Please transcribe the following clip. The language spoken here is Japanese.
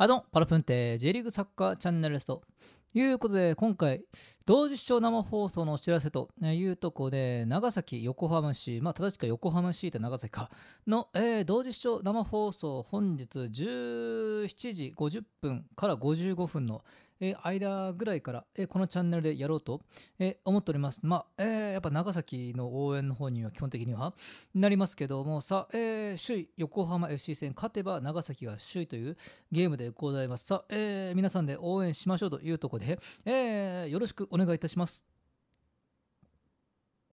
あどん、パラプンテ、J リーグサッカーチャンネルですと。いうことで、今回、同時視聴生放送のお知らせというところで、長崎、横浜市、まあ、正しくは横浜市って長崎か、の、えー、同時視聴生放送、本日17時50分から55分の、えー、間ぐらいから、えー、このチャンネルでやろうと、え思っております。まあ、えやっぱ長崎の応援の方には基本的にはなりますけども、さあ、え首位横浜 FC 戦勝てば長崎が首位というゲームでございます。さあ、え皆さんで応援しましょうというところで、えよろしくお願いいたします。